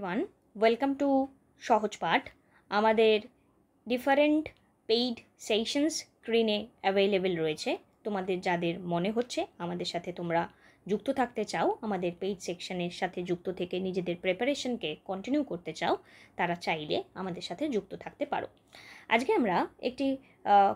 one welcome to Sahaj Path আমাদের different paid sessions স্ক্রিনে available রয়েছে তোমাদের যাদের মনে হচ্ছে আমাদের সাথে তোমরা যুক্ত থাকতে চাও আমাদের পেইড সেকশনের সাথে যুক্ত থেকে নিজেদের প্রিপারেশনকে কন্টিনিউ করতে চাও তারা চাইলে আমাদের সাথে যুক্ত থাকতে পারো আজকে আমরা একটি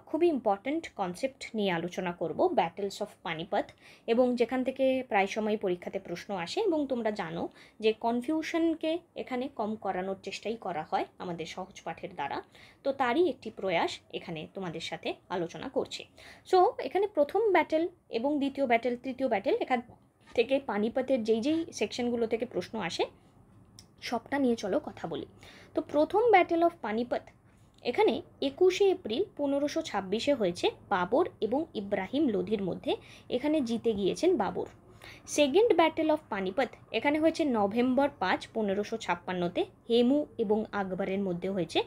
খুবই ইম্পর্ট্যান্ট কনসেপ্ট নিয়ে আলোচনা করব ব্যাটেলস অফ পানিপথ এবং যেখান থেকে প্রায় সময় পরীক্ষাতে প্রশ্ন আসে এবং তোমরা জানো যে কনফিউশনকে এখানে কম করানোর চেষ্টাই করা হয় আমাদের সহজ পাঠের দ্বারা তো তারই একটি প্রয়াস এখানে তোমাদের সাথে আলোচনা করছে সো এখানে প্রথম ব্যাটেল এবং দ্বিতীয় ব্যাটেল তৃতীয় ব্যাটেল এখান থেকে পানিপথের যেই যেই সেকশনগুলো থেকে প্রশ্ন আসে সবটা নিয়ে চলো কথা বলি তো প্রথম ব্যাটেল অফ পানিপথ এখানে একুশে এপ্রিল পনেরোশো ছাব্বিশে হয়েছে বাবর এবং ইব্রাহিম লোধির মধ্যে এখানে জিতে গিয়েছেন Babur second battle of Panipat এখানে হয়েছে নভেম্বর পাঁচ পনেরোশো ছাপ্পান্নতে হেমু এবং আকবরের মধ্যে হয়েছে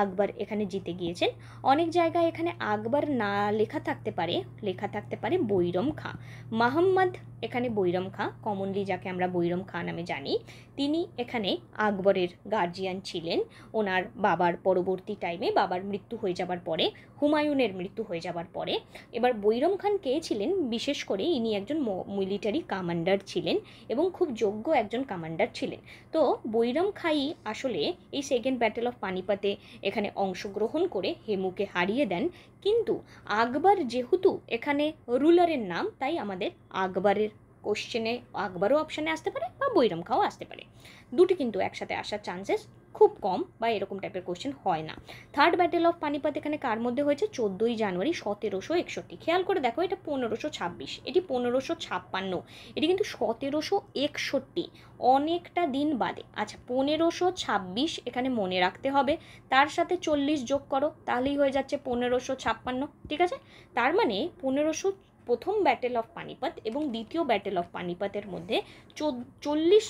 আকবর এখানে জিতে গিয়েছেন অনেক জায়গায় এখানে আকবর না লেখা থাকতে পারে লেখা থাকতে পারে বৈরম খাঁ মাহম্মদ এখানে বৈরম খাঁ কমনলি যাকে আমরা বৈরম খাঁ নামে জানি তিনি এখানে আকবরের গার্জিয়ান ছিলেন ওনার বাবার পরবর্তী টাইমে বাবার মৃত্যু হয়ে যাবার পরে হুমায়ুনের মৃত্যু হয়ে যাবার পরে এবার বৈরম খান কে ছিলেন বিশেষ করে ইনি একজন মিলিটারি কামান্ডার ছিলেন এবং খুব যোগ্য একজন কামান্ডার ছিলেন তো বৈরম খাই আসলে এই সেকেন্ড ব্যাটেল অফ পানিপাতে এখানে অংশগ্রহণ করে হেমুকে হারিয়ে দেন কিন্তু আকবর যেহেতু এখানে রুলারের নাম তাই আমাদের আকবরের কোশ্চেনে একবারও অপশানে আসতে পারে বা বৈরম খাও আসতে পারে দুটি কিন্তু একসাথে আসার চান্সেস খুব কম বা এরকম টাইপের কোশ্চেন হয় না থার্ড ব্যাটেল অফ পানিপাত এখানে কার মধ্যে হয়েছে চোদ্দোই জানুয়ারি সতেরোশো একষট্টি খেয়াল করে দেখো এটা পনেরোশো ছাব্বিশ এটি পনেরোশো ছাপ্পান্ন এটি কিন্তু সতেরোশো একষট্টি অনেকটা দিন বাদে আচ্ছা পনেরোশো ছাব্বিশ এখানে মনে রাখতে হবে তার সাথে চল্লিশ যোগ করো তাহলেই হয়ে যাচ্ছে পনেরোশো ছাপ্পান্ন ঠিক আছে তার মানে পনেরোশো প্রথম ব্যাটেল অফ পানিপাত এবং দ্বিতীয় ব্যাটেল অফ পানিপাতের মধ্যে চল্লিশ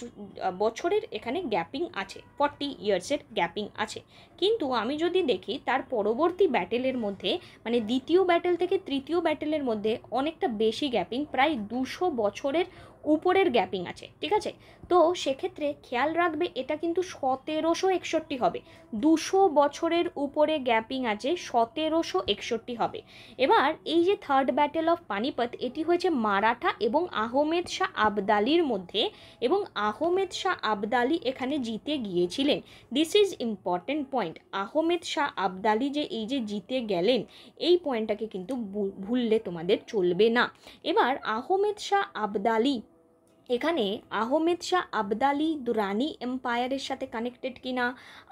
বছরের এখানে গ্যাপিং আছে ফর্টি ইয়ার্সের গ্যাপিং আছে কিন্তু আমি যদি দেখি তার পরবর্তী ব্যাটেলের মধ্যে মানে দ্বিতীয় ব্যাটেল থেকে তৃতীয় ব্যাটেলের মধ্যে অনেকটা বেশি গ্যাপিং প্রায় দুশো বছরের উপরের গ্যাপিং আছে ঠিক আছে তো সেক্ষেত্রে খেয়াল রাখবে এটা কিন্তু সতেরোশো একষট্টি হবে দুশো বছরের উপরে গ্যাপিং আছে সতেরোশো একষট্টি হবে এবার এই যে থার্ড ব্যাটেল অফ পানিপথ এটি হয়েছে মারাঠা এবং আহমেদ শাহ আবদালির মধ্যে এবং আহমেদ শাহ আবদালি এখানে জিতে গিয়েছিলেন this is important point Ahmed Shah Abdali যে এই যে জিতে গেলেন এই পয়েন্টটাকে কিন্তু ভুললে তোমাদের চলবে না এবার আহমেদ শাহ আবদালি এখানে আহমেদ শাহ আবদালি দুরানি এম্পায়ারের সাথে কানেক্টেড কিনা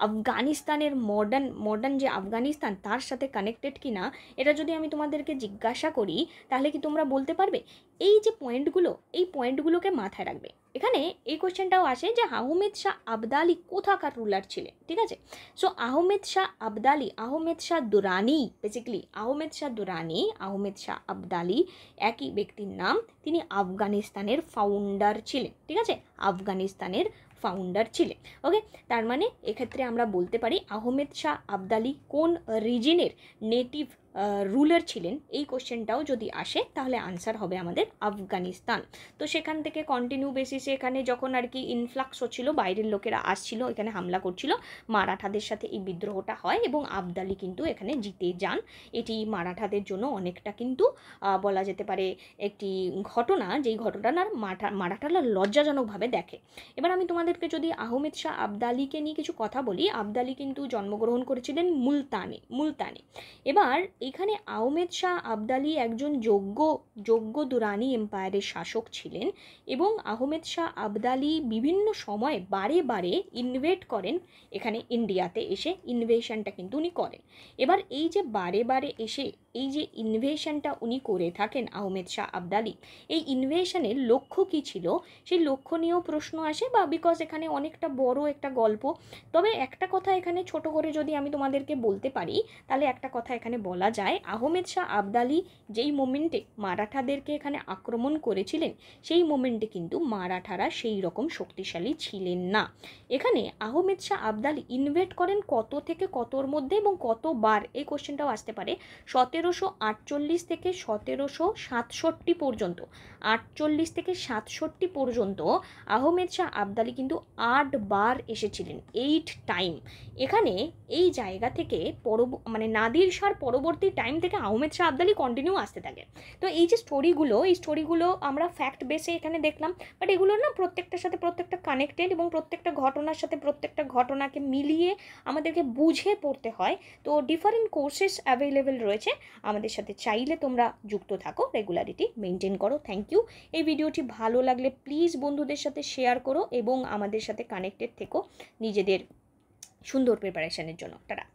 আফগানিস্তানের মডার্ন মডার্ন যে আফগানিস্তান তার সাথে কানেক্টেড কিনা এটা যদি আমি তোমাদেরকে জিজ্ঞাসা করি তাহলে কি তোমরা বলতে পারবে এই যে পয়েন্টগুলো এই পয়েন্টগুলোকে মাথায় রাখবে এখানে এই কোয়েশ্চেনটাও আসে যে আহমেদ শাহ আবদালি কোথাকার রুলার ছিলেন ঠিক আছে সো আহমেদ শাহ আবদালি আহমেদ শাহ দুরানি বেসিক্যালি আহমেদ শাহ দুরানি আহমেদ শাহ আবদালি একই ব্যক্তির নাম তিনি আফগানিস্তানের ফাউন্ডার ফাউন্ডার ছিলেন ঠিক আছে আফগানিস্তানের ফাউন্ডার ছিলেন ওকে তার মানে এক্ষেত্রে আমরা বলতে পারি আহমেদ শাহ আবদালি কোন রিজিনের নেটিভ রুলার ছিলেন এই কোশ্চেনটাও যদি আসে তাহলে আনসার হবে আমাদের আফগানিস্তান তো সেখান থেকে কন্টিনিউ বেসিসে এখানে যখন আর কি ইনফ্লাক্স হচ্ছিল বাইরের লোকেরা আসছিল এখানে হামলা করছিল মারাঠাদের সাথে এই বিদ্রোহটা হয় এবং আবদালি কিন্তু এখানে জিতে যান এটি মারাঠাদের জন্য অনেকটা কিন্তু বলা যেতে পারে একটি ঘটনা যেই ঘটনাটা মাঠা মারাঠারা লজ্জাজনকভাবে দেখে এবার আমি তোমাদেরকে যদি আহমেদ শাহ আবদালিকে নিয়ে কিছু কথা বলি আবদালি কিন্তু জন্মগ্রহণ করেছিলেন মুলতানে মুলতানে এবার এখানে আহমেদ শাহ আবদালি একজন যোগ্য যোগ্য দুরানি এম্পায়ারের শাসক ছিলেন এবং আহমেদ শাহ আবদালি বিভিন্ন সময় বারে বারে ইনভেট করেন এখানে ইন্ডিয়াতে এসে ইনভেশনটা কিন্তু উনি করেন এবার এই যে বারে বারে এসে এই যে ইনভেশনটা উনি করে থাকেন আহমেদ শাহ আবদালি এই ইনভেশনের লক্ষ্য কি ছিল সেই লক্ষ্য নিয়েও প্রশ্ন আসে বা বিকজ এখানে অনেকটা বড় একটা গল্প তবে একটা কথা এখানে ছোট করে যদি আমি তোমাদেরকে বলতে পারি তাহলে একটা কথা এখানে বলা যায় আহমেদ শাহ আবদালি যেই মোমেন্টে মারাঠাদেরকে এখানে আক্রমণ করেছিলেন সেই মোমেন্টে কিন্তু মারাঠারা সেই রকম শক্তিশালী ছিলেন না এখানে আহমেদ শাহ আবদালি ইনভেট করেন কত থেকে কতর মধ্যে এবং কতবার এই কোশ্চেনটাও আসতে পারে সতেরো সতেরোশো আটচল্লিশ থেকে সতেরোশো সাতষট্টি পর্যন্ত আটচল্লিশ থেকে সাতষট্টি পর্যন্ত আহমেদ শাহ আবদালি কিন্তু আট বার এসেছিলেন এইট টাইম এখানে এই জায়গা থেকে পরব মানে নাদির শাহর পরবর্তী টাইম থেকে আহমেদ শাহ আবদালি কন্টিনিউ আসতে থাকে তো এই যে স্টোরিগুলো এই স্টোরিগুলো আমরা ফ্যাক্ট বেসে এখানে দেখলাম বাট এগুলো না প্রত্যেকটার সাথে প্রত্যেকটা কানেক্টেড এবং প্রত্যেকটা ঘটনার সাথে প্রত্যেকটা ঘটনাকে মিলিয়ে আমাদেরকে বুঝে পড়তে হয় তো ডিফারেন্ট কোর্সেস অ্যাভেলেবেল রয়েছে আমাদের সাথে চাইলে তোমরা যুক্ত থাকো রেগুলারিটি মেনটেন করো থ্যাংক ইউ এই ভিডিওটি ভালো লাগলে প্লিজ বন্ধুদের সাথে শেয়ার করো এবং আমাদের সাথে কানেক্টেড থেকো নিজেদের সুন্দর প্রিপারেশানের জন্য তারা